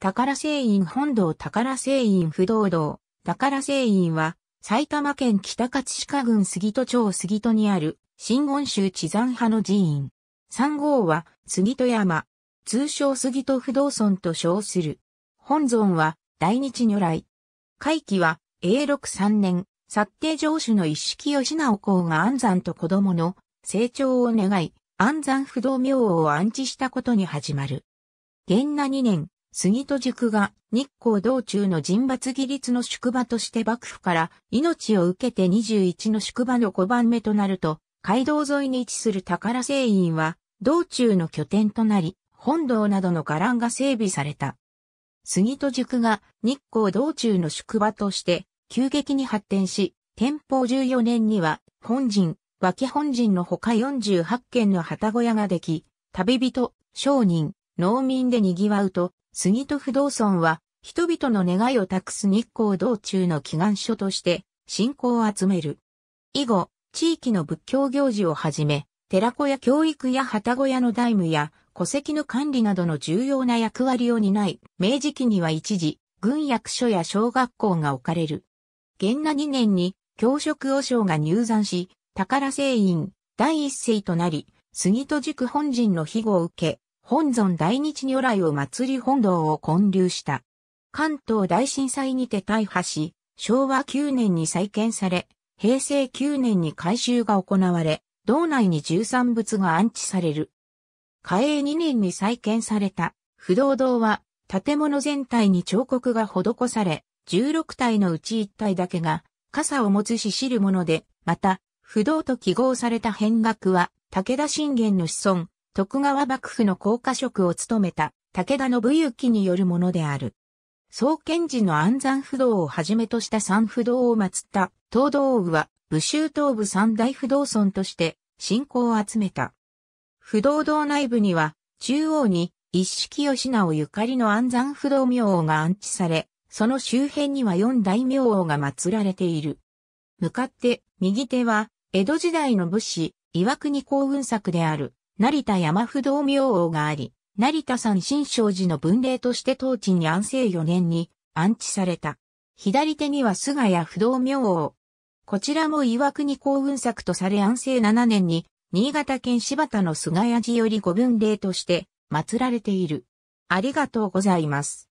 宝製院本堂宝製院不動堂。宝製院は、埼玉県北勝鹿郡杉戸町杉戸にある、新温州地山派の寺院。三号は、杉戸山。通称杉戸不動尊と称する。本尊は、大日如来。会期は、永禄三年、殺定城主の一式吉直公が安山と子供の成長を願い、安山不動明王を安置したことに始まる。元那二年、杉戸塾が日光道中の人抜義律の宿場として幕府から命を受けて21の宿場の5番目となると、街道沿いに位置する宝製院は道中の拠点となり、本堂などの伽藍が整備された。杉戸塾が日光道中の宿場として急激に発展し、天保14年には本陣、脇本陣の他48軒の旗小屋ができ、旅人、商人、農民で賑わうと、杉戸不動尊は、人々の願いを託す日光道中の祈願書として、信仰を集める。以後、地域の仏教行事をはじめ、寺子や教育や旗小屋の大務や戸籍の管理などの重要な役割を担い、明治期には一時、軍役所や小学校が置かれる。元那2年に、教職和尚が入山し、宝聖院、第一世となり、杉戸塾本陣の庇護を受け、本尊大日如来を祭り本堂を建立した。関東大震災にて大破し、昭和9年に再建され、平成9年に改修が行われ、道内に13仏が安置される。嘉永2年に再建された不動堂は、建物全体に彫刻が施され、16体のうち1体だけが、傘を持つし知るもので、また、不動と記号された変額は、武田信玄の子孫、徳川幕府の高華職を務めた武田信之によるものである。創建時の安山不動をはじめとした三不動を祀った東道王は武州東部三大不動尊として信仰を集めた。不動堂内部には中央に一式吉直ゆかりの安山不動明王が安置され、その周辺には四大明王が祀られている。向かって右手は江戸時代の武士岩国幸運作である成田山不動明王があり、成田山新勝寺の文霊として当地に安政4年に安置された。左手には菅谷不動明王。こちらも岩国幸運作とされ安政7年に、新潟県柴田の菅谷寺より御文霊として祀られている。ありがとうございます。